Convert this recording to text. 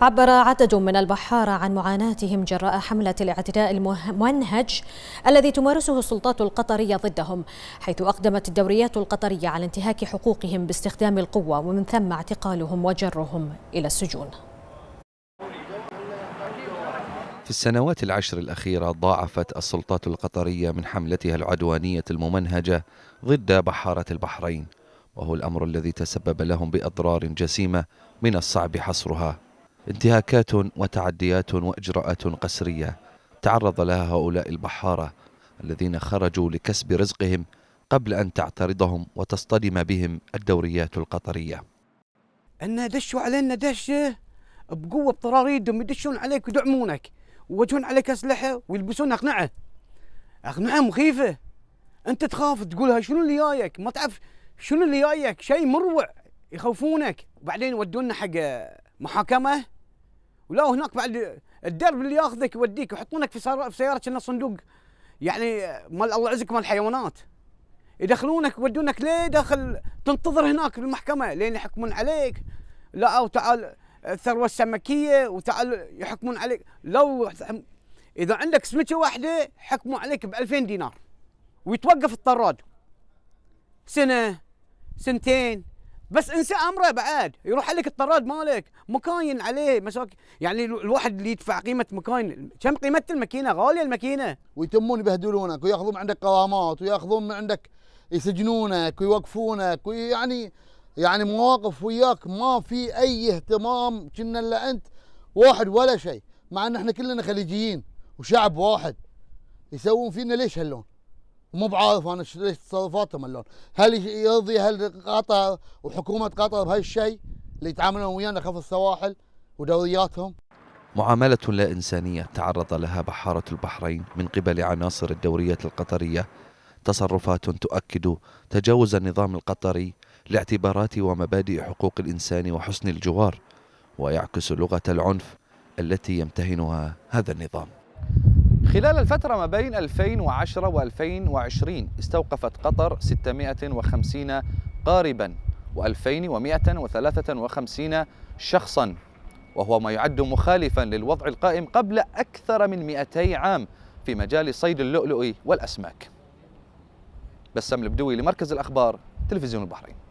عبر عدد من البحارة عن معاناتهم جراء حملة الاعتداء الممنهج الذي تمارسه السلطات القطرية ضدهم حيث أقدمت الدوريات القطرية على انتهاك حقوقهم باستخدام القوة ومن ثم اعتقالهم وجرهم إلى السجون في السنوات العشر الأخيرة ضاعفت السلطات القطرية من حملتها العدوانية الممنهجة ضد بحارة البحرين وهو الأمر الذي تسبب لهم بأضرار جسيمة من الصعب حصرها انتهاكات وتعديات وإجراءات قسرية تعرض لها هؤلاء البحارة الذين خرجوا لكسب رزقهم قبل أن تعترضهم وتصطدم بهم الدوريات القطرية أن دشوا علينا دش بقوة بطراريدهم يدشون عليك ويدعمونك ويوجهون عليك أسلحة ويلبسون أقنعة أقنعة مخيفة أنت تخاف تقولها شنو اللي جايك ما تعرف شنو اللي جايك شيء مروع يخوفونك وبعدين يودونا حق محاكمة ولا هناك بعد الدرب اللي ياخذك يوديك يحطونك في سياره كنا صندوق يعني مال الله يعزك مال الحيوانات يدخلونك يودونك ليه داخل تنتظر هناك بالمحكمه لين يحكمون عليك لا او تعال الثروه السمكيه وتعال يحكمون عليك لو اذا عندك سمكه واحده حكموا عليك ب 2000 دينار ويتوقف الطراد سنه سنتين بس انسى امره بعد يروح لك الطراد مالك مكاين عليه مشاكل يعني الواحد اللي يدفع قيمه مكاين كم قيمه الماكينه غاليه الماكينه ويتمون يبهدلونك وياخذون من عندك قوامات وياخذون من عندك يسجنونك ويوقفونك ويعني يعني مواقف وياك ما في اي اهتمام كنا الا انت واحد ولا شيء مع ان احنا كلنا خليجيين وشعب واحد يسوون فينا ليش هاللون مو بعارف انا ليش تصرفاتهم اللون هل يرضي هل قطر وحكومه قطر بهالشيء اللي يتعاملون ويانا خف السواحل ودورياتهم معاملة لا إنسانية تعرض لها بحارة البحرين من قبل عناصر الدورية القطرية تصرفات تؤكد تجاوز النظام القطري لاعتبارات ومبادئ حقوق الإنسان وحسن الجوار ويعكس لغة العنف التي يمتهنها هذا النظام خلال الفترة ما بين 2010 و 2020 استوقفت قطر 650 قاربا و2153 شخصا وهو ما يعد مخالفا للوضع القائم قبل أكثر من 200 عام في مجال صيد اللؤلؤ والأسماك بسام البدوي لمركز الأخبار تلفزيون البحرين